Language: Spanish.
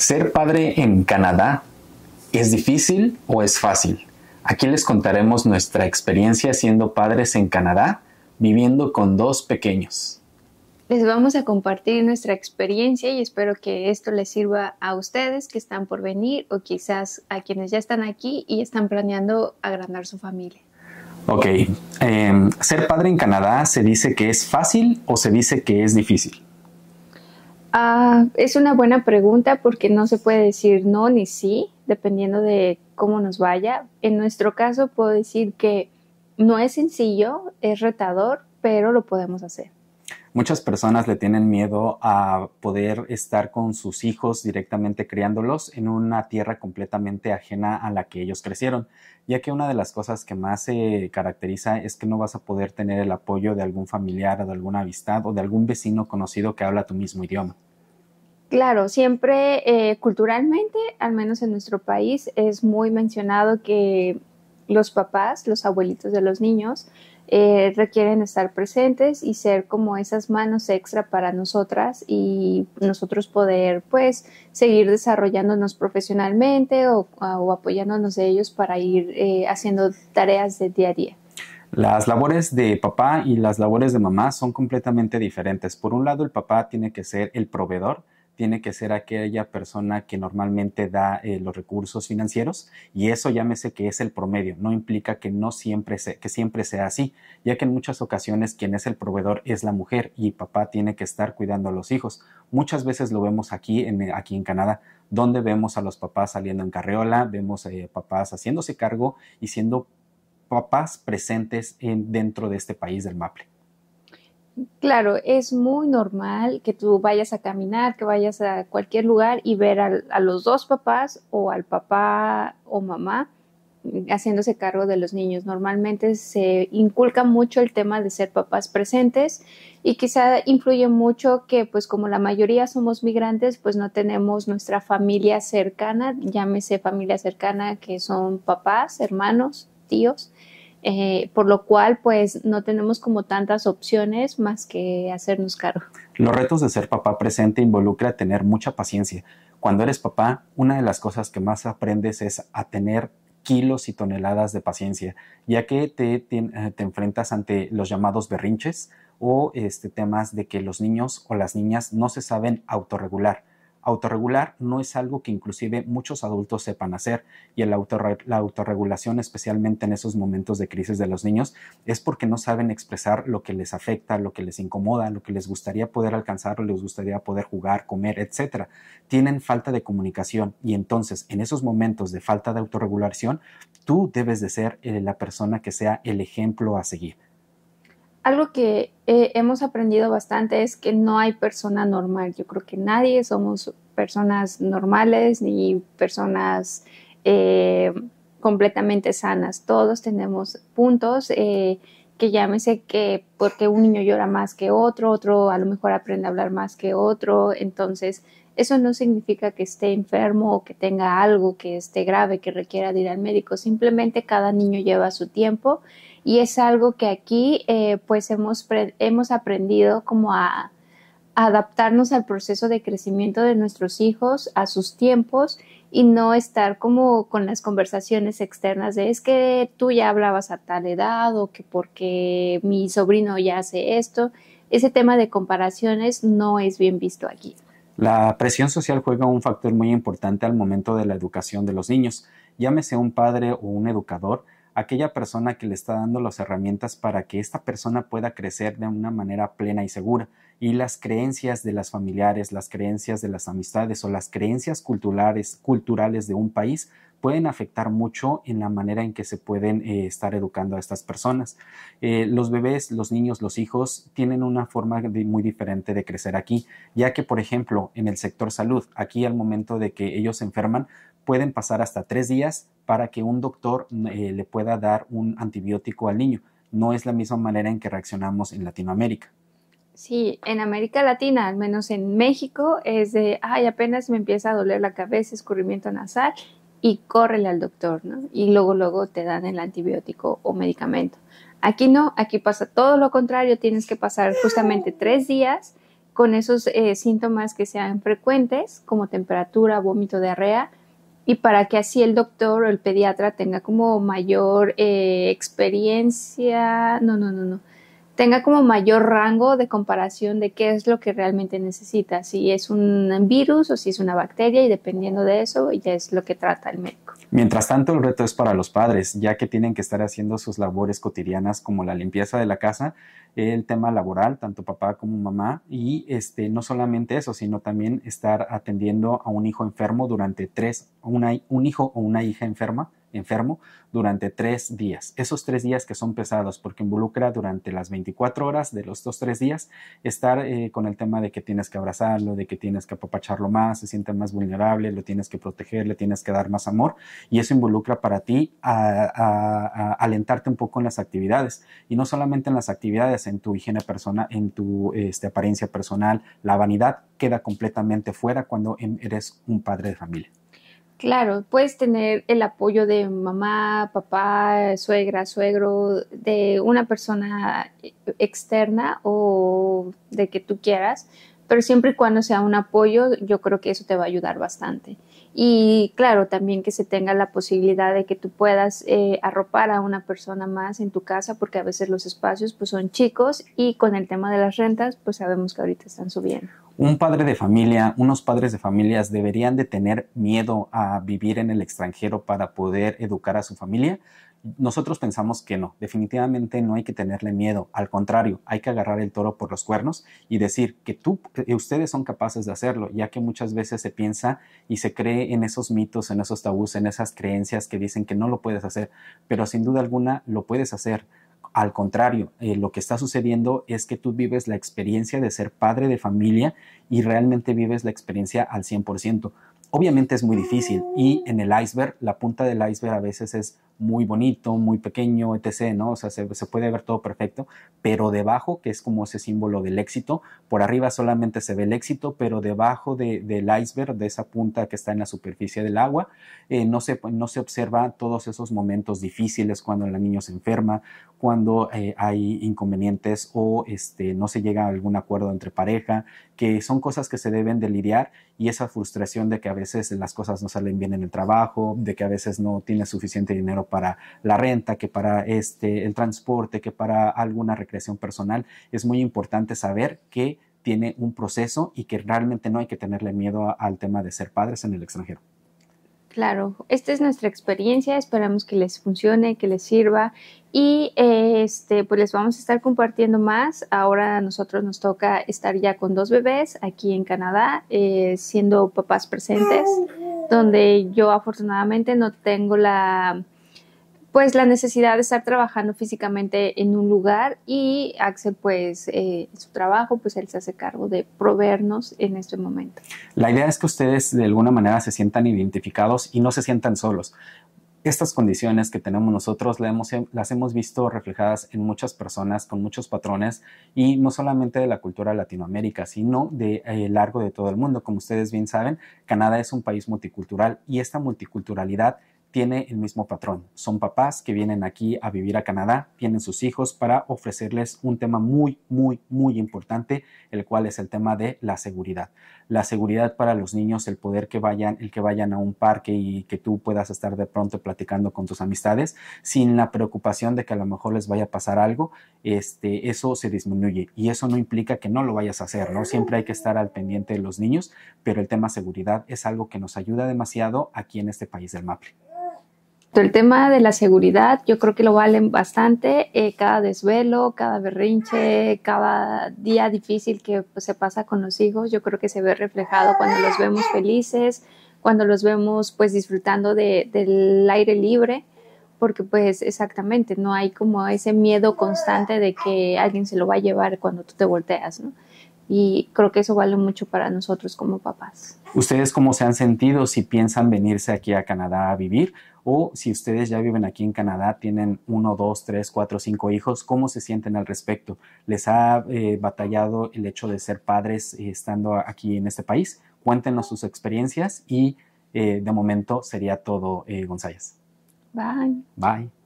¿Ser padre en Canadá es difícil o es fácil? Aquí les contaremos nuestra experiencia siendo padres en Canadá, viviendo con dos pequeños. Les vamos a compartir nuestra experiencia y espero que esto les sirva a ustedes que están por venir o quizás a quienes ya están aquí y están planeando agrandar su familia. Ok, em, ser padre en Canadá se dice que es fácil o se dice que es difícil. Ah, es una buena pregunta porque no se puede decir no ni sí, dependiendo de cómo nos vaya. En nuestro caso puedo decir que no es sencillo, es retador, pero lo podemos hacer. Muchas personas le tienen miedo a poder estar con sus hijos directamente criándolos en una tierra completamente ajena a la que ellos crecieron, ya que una de las cosas que más se caracteriza es que no vas a poder tener el apoyo de algún familiar o de alguna amistad o de algún vecino conocido que habla tu mismo idioma. Claro, siempre eh, culturalmente, al menos en nuestro país, es muy mencionado que los papás, los abuelitos de los niños, eh, requieren estar presentes y ser como esas manos extra para nosotras y nosotros poder pues seguir desarrollándonos profesionalmente o, apoyándonos de ellos para ir eh, haciendo tareas de día a día. Las labores de papá y las labores de mamá son completamente diferentes. Por un lado, el papá tiene que ser el proveedor, tiene que ser aquella persona que normalmente da eh, los recursos financieros y eso llámese que es el promedio, no implica que no siempre sea, que siempre sea así, ya que en muchas ocasiones quien es el proveedor es la mujer y papá tiene que estar cuidando a los hijos. Muchas veces lo vemos aquí en, aquí en Canadá, donde vemos a los papás saliendo en carreola, vemos a eh, papás haciéndose cargo y siendo papás presentes dentro de este país del MAPLE. Claro, es muy normal que tú vayas a caminar, que vayas a cualquier lugar y ver a, los dos papás o al papá o mamá mm, haciéndose cargo de los niños. Normalmente se inculca mucho el tema de ser papás presentes y quizá influye mucho que pues como la mayoría somos migrantes pues no tenemos nuestra familia cercana, llámese familia cercana que son papás, hermanos, tíos eh, por lo cual pues no tenemos como tantas opciones más que hacernos cargo. Los retos de ser papá presente involucra tener mucha paciencia. Cuando eres papá, una de las cosas que más aprendes es a tener kilos y toneladas de paciencia, ya que te, eh, enfrentas ante los llamados berrinches o este, temas de que los niños o las niñas no se saben autorregular Autorregular no es algo que inclusive muchos adultos sepan hacer y la la autorregulación, especialmente en esos momentos de crisis de los niños, es porque no saben expresar lo que les afecta, lo que les incomoda, lo que les gustaría poder alcanzar, les gustaría poder jugar, comer, etc. Tienen falta de comunicación y entonces en esos momentos de falta de autorregulación, tú debes de ser eh, la persona que sea el ejemplo a seguir algo que eh, hemos aprendido bastante es que no hay persona normal. Yo creo que nadie somos personas normales ni personas eh, completamente sanas. Todos tenemos puntos eh, que llámese que porque un niño llora más que otro, otro a lo mejor aprende a hablar más que otro. Entonces, eso no significa que esté enfermo o que tenga algo que esté grave, que requiera de ir al médico. Simplemente cada niño lleva su tiempo y es algo que aquí eh, pues hemos, aprendido como a, adaptarnos al proceso de crecimiento de nuestros hijos, a sus tiempos y no estar como con las conversaciones externas de es que tú ya hablabas a tal edad o que porque mi sobrino ya hace esto. Ese tema de comparaciones no es bien visto aquí. La presión social juega un factor muy importante al momento de la educación de los niños. Llámese un padre o un educador aquella persona que le está dando las herramientas para que esta persona pueda crecer de una manera plena y segura y las creencias de las familiares, las creencias de las amistades o las creencias culturales, culturales de un país pueden afectar mucho en la manera en que se pueden eh, estar educando a estas personas. Eh, los bebés, los niños, los hijos tienen una forma muy diferente de crecer aquí, ya que, por ejemplo, en el sector salud, aquí al momento de que ellos se enferman, pueden pasar hasta tres días para que un doctor mm, eh, le pueda dar un antibiótico al niño. No es la misma manera en que reaccionamos en Latinoamérica. Sí, en América Latina, al menos en México, es de, ay, apenas me empieza a doler la cabeza, escurrimiento nasal, y córrele al doctor, ¿no? Y luego, luego te dan el antibiótico o medicamento. Aquí no, aquí pasa todo lo contrario, tienes que pasar justamente tres días con esos eh, síntomas que sean frecuentes, como temperatura, vómito, diarrea, y para que así el doctor o el pediatra tenga como mayor eh, experiencia, no, no, no, no, tenga como mayor rango de comparación de qué es lo que realmente necesita, si es un virus o si es una bacteria y dependiendo de eso ya es lo que trata el médico. Mientras tanto, el reto es para los padres, ya que tienen que estar haciendo sus labores cotidianas como la limpieza de la casa, el tema laboral, tanto papá como mamá, y este, no solamente eso, sino también estar atendiendo a un hijo enfermo durante tres, un hijo o una hija enferma enfermo durante tres días. Esos tres días que son pesados porque involucra durante las 24 horas de los dos tres días estar eh, con el tema de que tienes que abrazarlo, de que tienes que apapacharlo más, se siente más vulnerable, lo tienes que proteger, le tienes que dar más amor y eso involucra para ti a, alentarte un poco en las actividades y no solamente en las actividades, en tu higiene personal, en tu este, apariencia personal, la vanidad queda completamente fuera cuando eres un padre de familia. Claro, puedes tener el apoyo de mamá, papá, suegra, suegro, de una persona e, externa o de que tú quieras, pero siempre y cuando sea un apoyo, yo creo que eso te va a ayudar bastante. Y claro, también que se tenga la posibilidad de que tú puedas eh, arropar a una persona más en tu casa, porque a veces los espacios pues son chicos y con el tema de las rentas, pues sabemos que ahorita están subiendo un padre de familia, unos padres de familias deberían de tener miedo a vivir en el extranjero para poder educar a su familia? Nosotros pensamos que no, definitivamente no hay que tenerle miedo, al contrario, hay que agarrar el toro por los cuernos y decir que tú, que ustedes son capaces de hacerlo, ya que muchas veces se piensa y se cree en esos mitos, en esos tabús, en esas creencias que dicen que no lo puedes hacer, pero sin duda alguna lo puedes hacer al contrario, eh, lo que está sucediendo es que tú vives la experiencia de ser padre de familia y realmente vives la experiencia al 100%. Obviamente es muy difícil y en el iceberg, la punta del iceberg a veces es muy bonito, muy pequeño, etc., ¿no? O sea, se, puede ver todo perfecto, pero debajo, que es como ese símbolo del éxito, por arriba solamente se ve el éxito, pero debajo del iceberg, de esa punta que está en la superficie del agua, eh, no, se, no se observa todos esos momentos difíciles cuando la niña se enferma, cuando eh, hay inconvenientes o este, no se llega a algún acuerdo entre pareja, que son cosas que se deben de lidiar y esa frustración de que a veces las cosas no salen bien en el trabajo, de que a veces no tiene suficiente dinero para la renta, que para este, el transporte, que para alguna recreación personal. Es muy importante saber que tiene un proceso y que realmente no hay que tenerle miedo al tema de ser padres en el extranjero. Claro, esta es nuestra experiencia, esperamos que les funcione, que les sirva y este, pues les vamos a estar compartiendo más. Ahora a nosotros nos toca estar ya con dos bebés aquí en Canadá, eh, siendo papás presentes, donde yo afortunadamente no tengo la pues la necesidad de estar trabajando físicamente en un lugar y Axel pues eh, su trabajo pues él se hace cargo de proveernos en este momento. La idea es que ustedes de alguna manera se sientan identificados y no se sientan solos. Estas condiciones que tenemos nosotros las hemos visto reflejadas en muchas personas con muchos patrones y no solamente de la cultura latinoamérica, sino de eh, largo de todo el mundo. Como ustedes bien saben, Canadá es un país multicultural y esta multiculturalidad tiene el mismo patrón. Son papás que vienen aquí a vivir a Canadá, tienen sus hijos para ofrecerles un tema muy, muy, muy importante, el cual es el tema de la seguridad. La seguridad para los niños, el poder que vayan, el que vayan a un parque y que tú puedas estar de pronto platicando con tus amistades sin la preocupación de que a lo mejor les vaya a pasar algo, este, eso se disminuye y eso no implica que no lo vayas a hacer, ¿no? Siempre hay que estar al pendiente de los niños, pero el tema seguridad es algo que nos ayuda demasiado aquí en este país del MAPLE. El tema de la seguridad, yo creo que lo valen bastante. Eh, cada desvelo, cada berrinche, cada día difícil que pues, se pasa con los hijos, yo creo que se ve reflejado cuando los vemos felices, cuando los vemos pues disfrutando de, del aire libre, porque pues exactamente no hay como ese miedo constante de que alguien se lo va a llevar cuando tú te volteas, ¿no? y creo que eso vale mucho para nosotros como papás. ¿Ustedes cómo se han sentido si piensan venirse aquí a Canadá a vivir? O si ustedes ya viven aquí en Canadá, tienen uno, dos, tres, cuatro, cinco hijos, ¿cómo se sienten al respecto? ¿Les ha eh, batallado el hecho de ser padres eh, estando aquí en este país? Cuéntenos sus experiencias y eh, de momento sería todo, González. Bye. Bye.